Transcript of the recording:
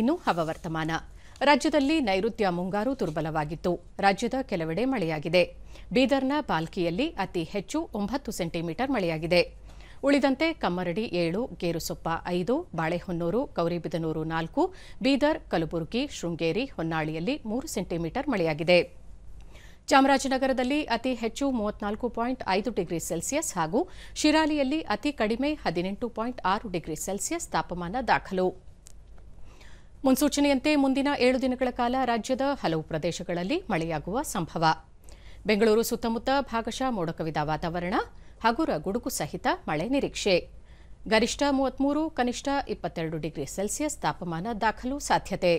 ಇನ್ನು ಹವಾವರ್ತಮಾನ ರಾಜ್ಯದಲ್ಲಿ ನೈರುತ್ಯ ಮುಂಗಾರು ದುರ್ಬಲವಾಗಿತ್ತು ರಾಜ್ಯದ ಕೆಲವೆಡೆ ಮಳೆಯಾಗಿದೆ ಬೀದರ್ನ ಬಾಲ್ಕಿಯಲ್ಲಿ ಅತಿ ಹೆಚ್ಚು ಒಂಬತ್ತು ಸೆಂಟಿಮೀಟರ್ ಮಳೆಯಾಗಿದೆ ಉಳಿದಂತೆ ಕಮ್ಮರಡಿ ಏಳು ಗೇರುಸೊಪ್ಪ ಐದು ಬಾಳೆಹೊನ್ನೂರು ಗೌರಿಬಿದನೂರು ನಾಲ್ಕು ಬೀದರ್ ಕಲಬುರಗಿ ಶೃಂಗೇರಿ ಹೊನ್ನಾಳಿಯಲ್ಲಿ ಮೂರು ಸೆಂಟಿಮೀಟರ್ ಮಳೆಯಾಗಿದೆ ಚಾಮರಾಜನಗರದಲ್ಲಿ ಅತಿ ಹೆಚ್ಚು ಮೂವತ್ನಾಲ್ಕು ಪಾಯಿಂಟ್ ಐದು ಡಿಗ್ರಿ ಸೆಲ್ಸಿಯಸ್ ಹಾಗೂ ಶಿರಾಲಿಯಲ್ಲಿ ಅತಿ ಕಡಿಮೆ ಹದಿನೆಂಟು ಪಾಯಿಂಟ್ ಆರು ಡಿಗ್ರಿ ಸೆಲ್ಸಿಯಸ್ ತಾಪಮಾನ ದಾಖಲು ಮುನ್ಸೂಚನೆಯಂತೆ ಮುಂದಿನ ಏಳು ದಿನಗಳ ಕಾಲ ರಾಜ್ಯದ ಹಲವು ಪ್ರದೇಶಗಳಲ್ಲಿ ಮಳೆಯಾಗುವ ಸಂಭವ ಬೆಂಗಳೂರು ಸುತ್ತಮುತ್ತ ಭಾಗಶಃ ಮೋಡಕವಿದ ವಾತಾವರಣ ಹಗುರ ಗುಡುಗು ಸಹಿತ ಮಳೆ ನಿರೀಕ್ಷೆ ಗರಿಷ್ಠ ಮೂವತ್ಮೂರು ಕನಿಷ್ಠ ಇಪ್ಪತ್ತೆರಡು ಡಿಗ್ರಿ ಸೆಲ್ಸಿಯಸ್ ತಾಪಮಾನ ದಾಖಲು ಸಾಧ್ಯತೆ